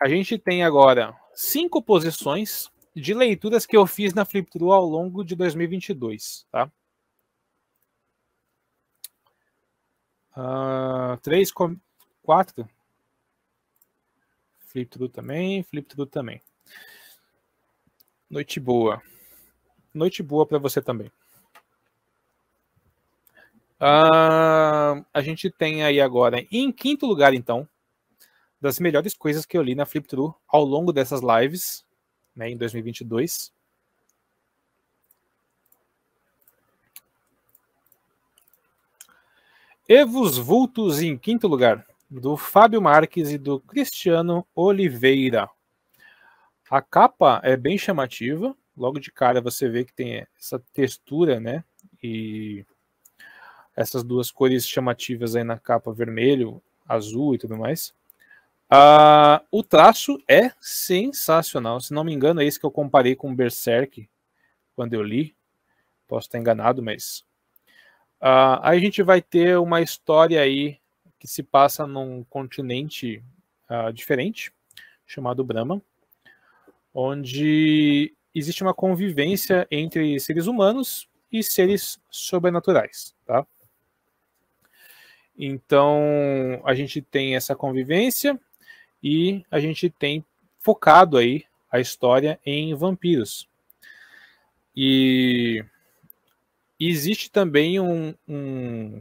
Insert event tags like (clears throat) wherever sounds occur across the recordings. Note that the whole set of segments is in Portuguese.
a gente tem agora cinco posições de leituras que eu fiz na Flipthrough ao longo de 2022, tá? Uh, três, quatro. Flipthrough também, Flipthrough também. Noite boa. Noite boa para você também. Uh, a gente tem aí agora, em quinto lugar, então, das melhores coisas que eu li na Flipthru ao longo dessas lives, né, em 2022. Evos Vultos em quinto lugar, do Fábio Marques e do Cristiano Oliveira. A capa é bem chamativa, logo de cara você vê que tem essa textura, né? E essas duas cores chamativas aí na capa, vermelho, azul e tudo mais. Ah, o traço é sensacional. Se não me engano, é esse que eu comparei com o Berserk quando eu li. Posso estar enganado, mas. Ah, aí a gente vai ter uma história aí que se passa num continente ah, diferente, chamado Brahma, onde existe uma convivência entre seres humanos e seres sobrenaturais, tá? Então, a gente tem essa convivência e a gente tem focado aí a história em vampiros. E existe também um, um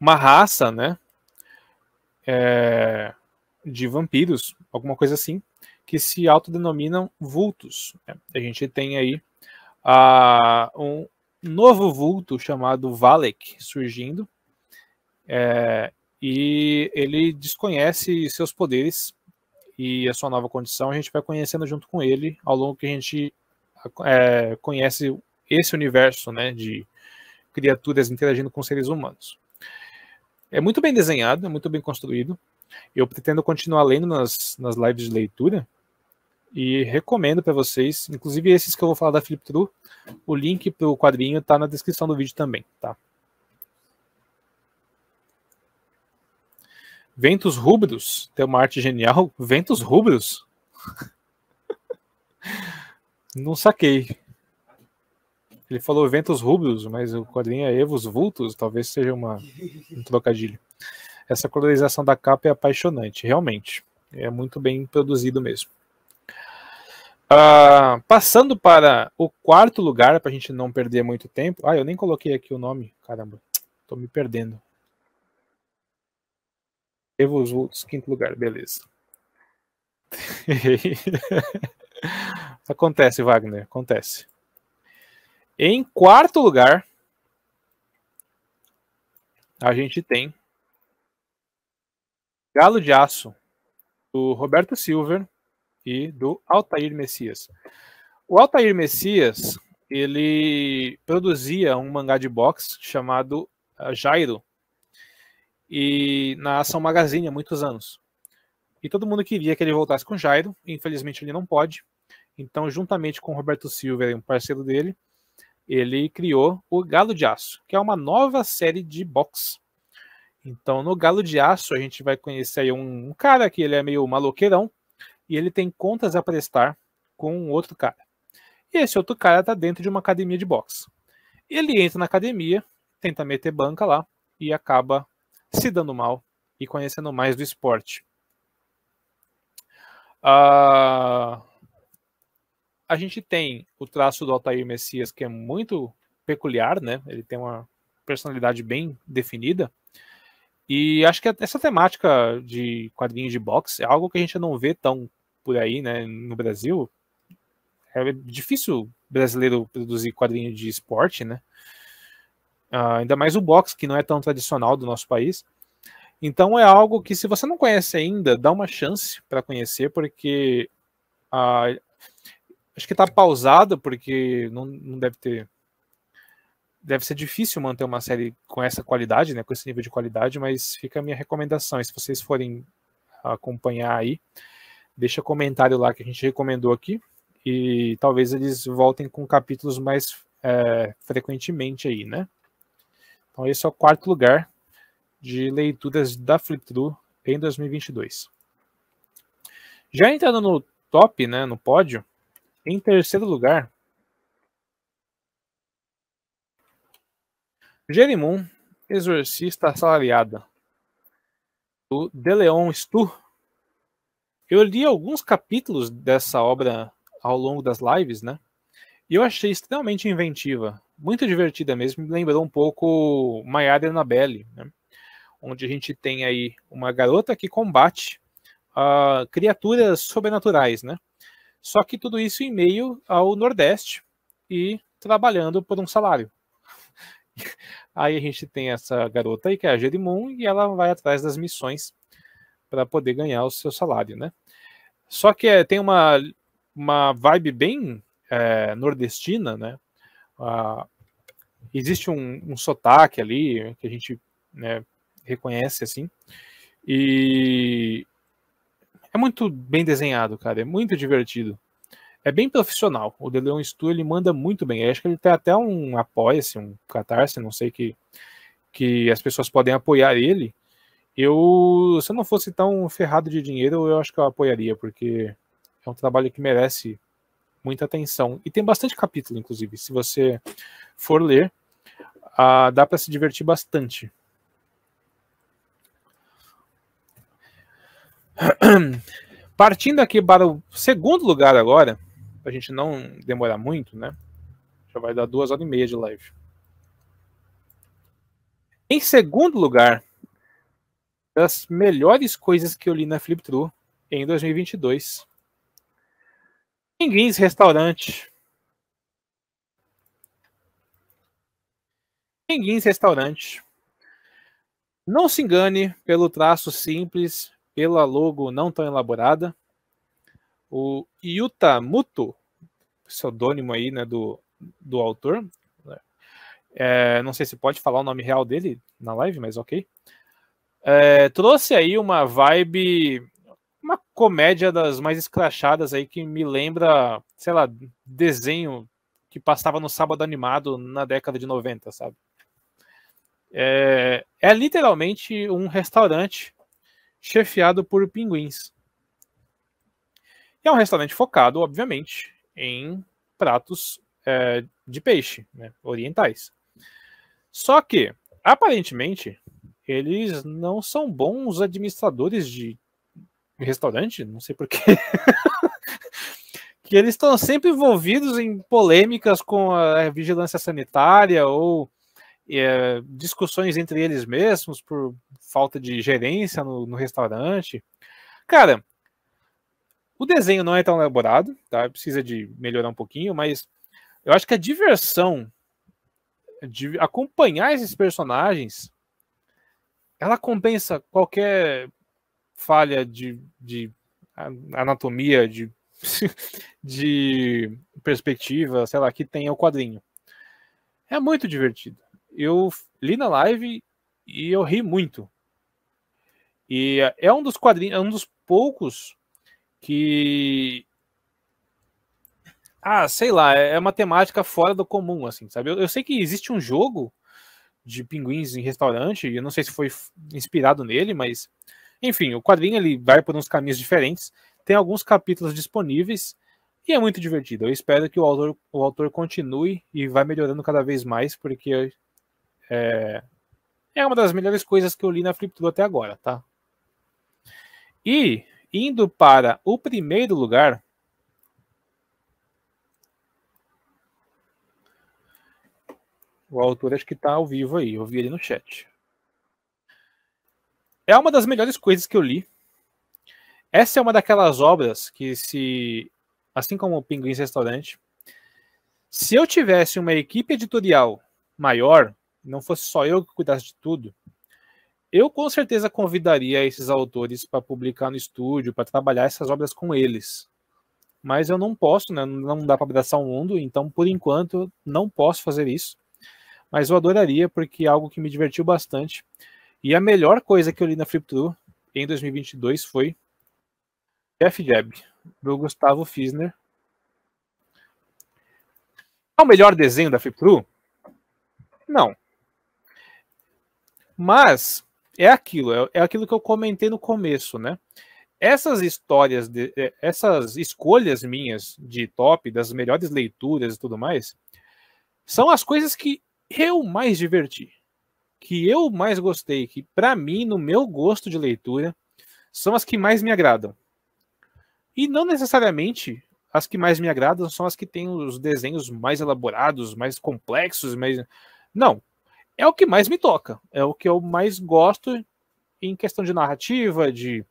uma raça, né, é, de vampiros, alguma coisa assim, que se autodenominam vultos. A gente tem aí a, um novo vulto chamado Valek surgindo, é, e ele desconhece seus poderes e a sua nova condição. A gente vai conhecendo junto com ele ao longo que a gente é, conhece esse universo né, de criaturas interagindo com seres humanos. É muito bem desenhado, é muito bem construído. Eu pretendo continuar lendo nas, nas lives de leitura e recomendo para vocês, inclusive esses que eu vou falar da Flip True, o link para o quadrinho está na descrição do vídeo também, tá? Ventos Rubros, tem uma arte genial. Ventos Rubros? Não saquei. Ele falou Ventos Rubros, mas o quadrinho é Evos Vultos, talvez seja uma, um trocadilho. Essa colorização da capa é apaixonante, realmente. É muito bem produzido mesmo. Uh, passando para o quarto lugar, para a gente não perder muito tempo. Ah, eu nem coloquei aqui o nome. Caramba, tô me perdendo outros, quinto lugar, beleza. (laughs) acontece, Wagner, acontece. Em quarto lugar, a gente tem Galo de Aço, do Roberto Silver e do Altair Messias. O Altair Messias, ele produzia um mangá de boxe chamado ah, Jairo, e na Ação Magazine há muitos anos. E todo mundo queria que ele voltasse com o Jairo, infelizmente ele não pode. Então, juntamente com o Roberto Silva, é um parceiro dele, ele criou o Galo de Aço, que é uma nova série de boxe. Então, no Galo de Aço, a gente vai conhecer aí um, um cara que ele é meio maloqueirão e ele tem contas a prestar com um outro cara. E esse outro cara está dentro de uma academia de boxe. Ele entra na academia, tenta meter banca lá e acaba se dando mal e conhecendo mais do esporte. Ah, a gente tem o traço do Altair Messias, que é muito peculiar, né? Ele tem uma personalidade bem definida. E acho que essa temática de quadrinhos de boxe é algo que a gente não vê tão por aí, né? No Brasil. É difícil brasileiro produzir quadrinho de esporte, né? Uh, ainda mais o boxe, que não é tão tradicional do nosso país. Então é algo que, se você não conhece ainda, dá uma chance para conhecer, porque ah, acho que está pausado, porque não, não deve ter. Deve ser difícil manter uma série com essa qualidade, né, com esse nível de qualidade, mas fica a minha recomendação. E se vocês forem acompanhar aí, deixa comentário lá que a gente recomendou aqui e talvez eles voltem com capítulos mais é, frequentemente aí, né? Então esse é o quarto lugar de leituras da Flipthrough em 2022. Já entrando no top, né, no pódio, em terceiro lugar, Jerimum, Exorcista Assalariada, do Deleon Stu. Eu li alguns capítulos dessa obra ao longo das lives, né? E eu achei extremamente inventiva, muito divertida mesmo, me lembrou um pouco Maiara Annabelle, né? onde a gente tem aí uma garota que combate uh, criaturas sobrenaturais, né? Só que tudo isso em meio ao Nordeste e trabalhando por um salário. (laughs) aí a gente tem essa garota aí, que é a Jerimum, e ela vai atrás das missões para poder ganhar o seu salário, né? Só que é, tem uma, uma vibe bem é, nordestina, né? Uh, existe um, um sotaque ali que a gente né, reconhece, assim. E é muito bem desenhado, cara. É muito divertido. É bem profissional. O De Leon Stu, ele manda muito bem. Eu acho que ele tem até um apoio assim um catarse, não sei que que as pessoas podem apoiar ele. Eu, se eu não fosse tão ferrado de dinheiro, eu acho que eu apoiaria, porque é um trabalho que merece muita atenção. E tem bastante capítulo, inclusive. Se você for ler, ah, dá para se divertir bastante. (clears throat) Partindo aqui para o segundo lugar agora, para a gente não demorar muito, né? Já vai dar duas horas e meia de live. Em segundo lugar, das melhores coisas que eu li na Flip em 2022. Pinguins Restaurante. Pinguins Restaurante. Não se engane pelo traço simples pela logo não tão elaborada. O Yuta Muto, pseudônimo aí né, do, do autor, né, é, não sei se pode falar o nome real dele na live, mas ok. É, trouxe aí uma vibe, uma comédia das mais escrachadas aí que me lembra, sei lá, desenho que passava no sábado animado na década de 90, sabe? É, é literalmente um restaurante chefiado por pinguins. E é um restaurante focado, obviamente, em pratos é, de peixe, né, orientais. Só que, aparentemente, eles não são bons administradores de restaurante, não sei porquê. (laughs) que eles estão sempre envolvidos em polêmicas com a vigilância sanitária ou é, discussões entre eles mesmos por falta de gerência no, no, restaurante. Cara, o desenho não é tão elaborado, tá? Precisa de melhorar um pouquinho, mas eu acho que a diversão de acompanhar esses personagens ela compensa qualquer falha de, de anatomia, de, (laughs) de perspectiva, sei lá, que tem o quadrinho. É muito divertido eu li na live e eu ri muito. E é um dos quadrinhos, é um dos poucos que ah, sei lá, é, é uma temática fora do comum, assim, sabe? Eu, eu, sei que existe um jogo de pinguins em restaurante, eu não sei se foi inspirado nele, mas enfim, o quadrinho ele vai por uns caminhos diferentes, tem alguns capítulos disponíveis e é muito divertido. Eu espero que o autor, o autor continue e vá melhorando cada vez mais, porque é, é uma das melhores coisas que eu li na Fliptool até agora, tá? E indo para o primeiro lugar, o autor acho que está ao vivo aí, eu vi ele no chat. É uma das melhores coisas que eu li. Essa é uma daquelas obras que se, assim como o Pinguins Restaurante, se eu tivesse uma equipe editorial maior, não fosse só eu que cuidasse de tudo, eu com certeza convidaria esses autores para publicar no estúdio, para trabalhar essas obras com eles. Mas eu não posso, né? não dá para abraçar o mundo, então por enquanto não posso fazer isso. Mas eu adoraria, porque é algo que me divertiu bastante. E a melhor coisa que eu li na Flip True em 2022 foi Jeff Jeb, do Gustavo Fisner. É o melhor desenho da Flip True? Não. Mas é aquilo, é, é aquilo que eu comentei no começo, né? Essas histórias, de, é, essas escolhas minhas de top, das melhores leituras e tudo mais, são as coisas que eu mais diverti, que eu mais gostei, que para mim, no meu gosto de leitura, são as que mais me agradam. E não necessariamente as que mais me agradam são as que têm os desenhos mais elaborados, mais complexos, mais. Não é o que mais me toca, é o que eu mais gosto em questão de narrativa, de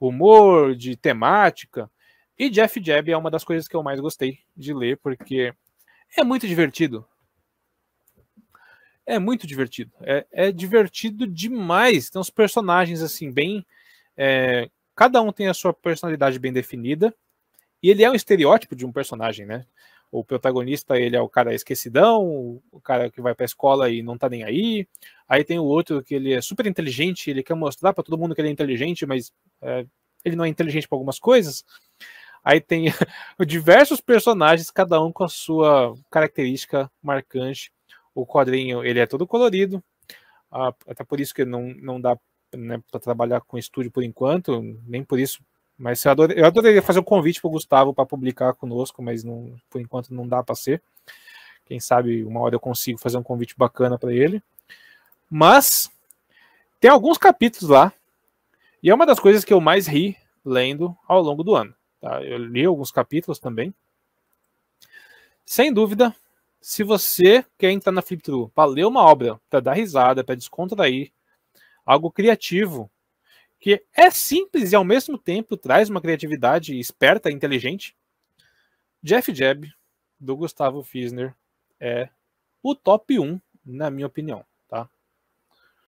humor, de temática. E Jeff Jeb é uma das coisas que eu mais gostei de ler, porque é muito divertido. É muito divertido. É, é divertido demais. Tem uns personagens assim, bem. É, cada um tem a sua personalidade bem definida. E ele é um estereótipo de um personagem, né? o protagonista ele é o cara esquecidão, o cara que vai para a escola e não tá nem aí. Aí tem o outro que ele é super inteligente, ele quer mostrar para todo mundo que ele é inteligente, mas é, ele não é inteligente para algumas coisas. Aí tem (laughs) diversos personagens, cada um com a sua característica marcante. O quadrinho ele é todo colorido, até ah, por isso que não, não dá né, para trabalhar com estúdio por enquanto, nem por isso mas eu, eu adoraria fazer um convite para o Gustavo para publicar conosco, mas não, por enquanto não dá para ser. Quem sabe uma hora eu consigo fazer um convite bacana para ele. Mas tem alguns capítulos lá. E é uma das coisas que eu mais ri lendo ao longo do ano. Tá? Eu li alguns capítulos também. Sem dúvida, se você quer entrar na Flipthrough para ler uma obra, para dar risada, para descontrair, algo criativo, que é simples e ao mesmo tempo traz uma criatividade esperta, inteligente. Jeff Jeb, do Gustavo Fisner, é o top 1, na minha opinião.